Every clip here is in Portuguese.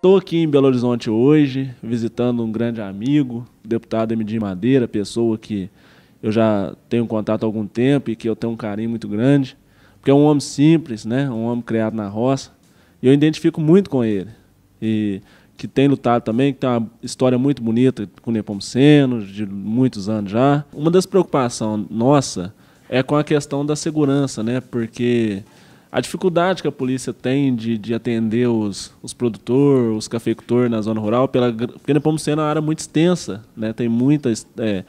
Estou aqui em Belo Horizonte hoje, visitando um grande amigo, deputado Emidim Madeira, pessoa que eu já tenho contato há algum tempo e que eu tenho um carinho muito grande, porque é um homem simples, né? um homem criado na roça, e eu identifico muito com ele. E que tem lutado também, que tem uma história muito bonita com o Nepomuceno, de muitos anos já. Uma das preocupações nossa é com a questão da segurança, né? Porque a dificuldade que a polícia tem de, de atender os, os produtores, os cafeicultores na zona rural, pela, porque Nepomuceno é uma área muito extensa, né? tem muitas, é,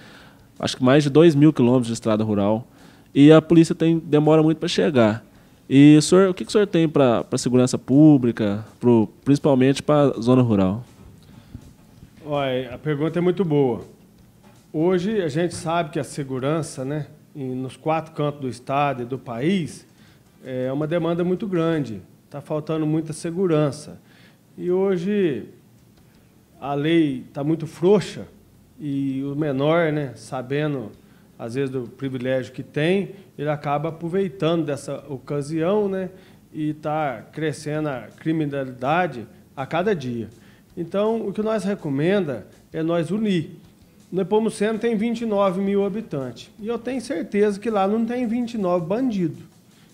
acho que mais de 2 mil quilômetros de estrada rural, e a polícia tem, demora muito para chegar. E o, senhor, o que, que o senhor tem para a segurança pública, pro, principalmente para a zona rural? Olha, a pergunta é muito boa. Hoje a gente sabe que a segurança, né, nos quatro cantos do estado e do país, é uma demanda muito grande, está faltando muita segurança. E hoje a lei está muito frouxa e o menor, né, sabendo às vezes do privilégio que tem, ele acaba aproveitando dessa ocasião né, e está crescendo a criminalidade a cada dia. Então, o que nós recomenda é nós unir. Nepomuceno tem 29 mil habitantes e eu tenho certeza que lá não tem 29 bandidos.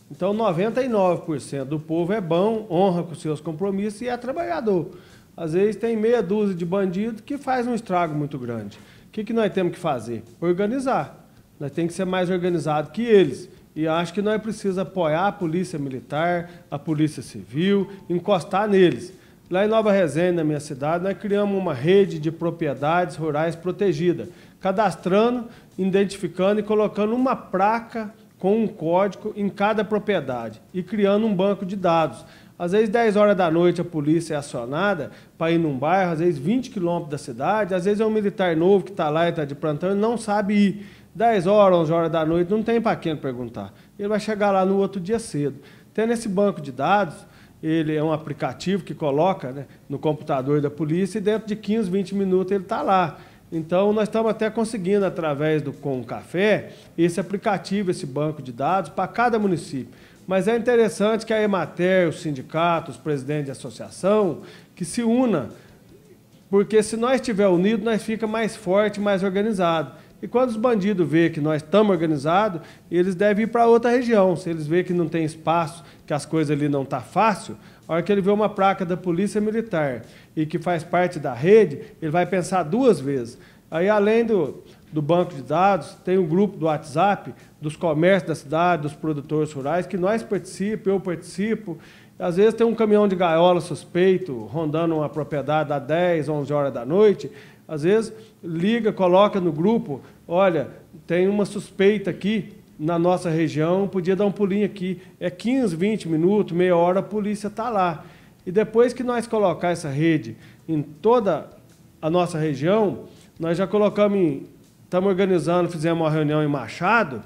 Então, 99% do povo é bom, honra com seus compromissos e é trabalhador. Às vezes tem meia dúzia de bandido que faz um estrago muito grande. O que, que nós temos que fazer? Organizar. Nós temos que ser mais organizado que eles. E acho que nós precisamos apoiar a polícia militar, a polícia civil, encostar neles. Lá em Nova Resende, na minha cidade, nós criamos uma rede de propriedades rurais protegidas, cadastrando, identificando e colocando uma placa com um código em cada propriedade e criando um banco de dados. Às vezes, 10 horas da noite, a polícia é acionada para ir num bairro, às vezes 20 quilômetros da cidade, às vezes é um militar novo que está lá e está de plantão e não sabe ir. 10 horas, 11 horas da noite, não tem para quem perguntar. Ele vai chegar lá no outro dia cedo. Tendo esse banco de dados, ele é um aplicativo que coloca né, no computador da polícia e dentro de 15, 20 minutos ele está lá. Então, nós estamos até conseguindo, através do Com Café, esse aplicativo, esse banco de dados para cada município. Mas é interessante que a Emater, os sindicatos, os presidentes de associação, que se una, porque se nós estivermos unidos nós fica mais forte, mais organizado. E quando os bandidos vê que nós estamos organizados, eles devem ir para outra região. Se eles vê que não tem espaço, que as coisas ali não tá fácil, a hora que ele vê uma placa da polícia militar e que faz parte da rede, ele vai pensar duas vezes. Aí além do, do banco de dados, tem um grupo do WhatsApp dos comércios da cidade, dos produtores rurais, que nós participamos, eu participo, às vezes tem um caminhão de gaiola suspeito rondando uma propriedade às 10, 11 horas da noite. Às vezes liga, coloca no grupo: olha, tem uma suspeita aqui na nossa região, podia dar um pulinho aqui. É 15, 20 minutos, meia hora, a polícia está lá. E depois que nós colocar essa rede em toda a nossa região, nós já colocamos em. Estamos organizando, fizemos uma reunião em Machado,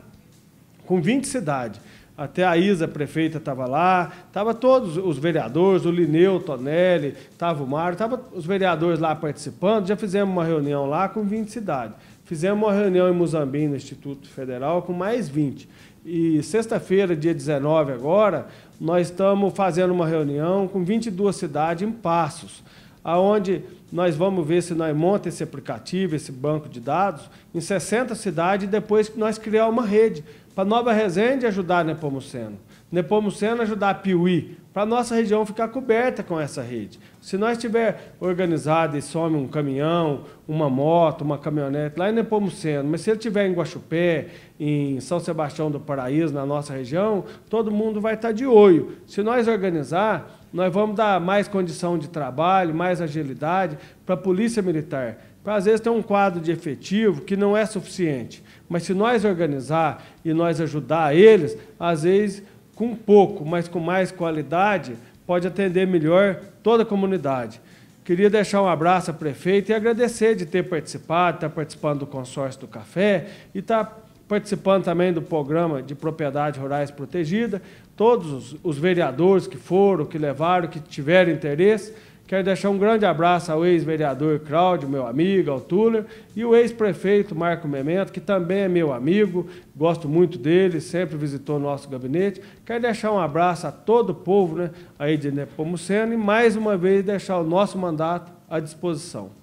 com 20 cidades. Até a Isa, a prefeita, estava lá, estavam todos os vereadores, o Lineu, o Tonelli, estava o Mário, estavam os vereadores lá participando. Já fizemos uma reunião lá com 20 cidades. Fizemos uma reunião em Muzambique, no Instituto Federal, com mais 20. E sexta-feira, dia 19 agora, nós estamos fazendo uma reunião com 22 cidades em Passos aonde nós vamos ver se nós montamos esse aplicativo, esse banco de dados, em 60 cidades, e depois que nós criar uma rede. Para Nova Resende ajudar Nepomuceno, Nepomuceno ajudar Piuí, para a nossa região ficar coberta com essa rede. Se nós tiver organizado e some um caminhão, uma moto, uma caminhonete lá em Nepomuceno, mas se ele tiver em Guaxupé, em São Sebastião do Paraíso, na nossa região, todo mundo vai estar de olho. Se nós organizar, nós vamos dar mais condição de trabalho, mais agilidade para a Polícia Militar. às vezes tem um quadro de efetivo que não é suficiente, mas se nós organizar e nós ajudar eles, às vezes com pouco, mas com mais qualidade, pode atender melhor toda a comunidade. Queria deixar um abraço à prefeita e agradecer de ter participado, estar tá participando do consórcio do café e estar tá participando também do programa de Propriedade rurais protegida, todos os vereadores que foram, que levaram, que tiveram interesse. Quero deixar um grande abraço ao ex-vereador Cláudio, meu amigo, ao Tuller, e o ex-prefeito Marco Memento, que também é meu amigo, gosto muito dele, sempre visitou nosso gabinete. Quero deixar um abraço a todo o povo né, aí de Nepomuceno e mais uma vez deixar o nosso mandato à disposição.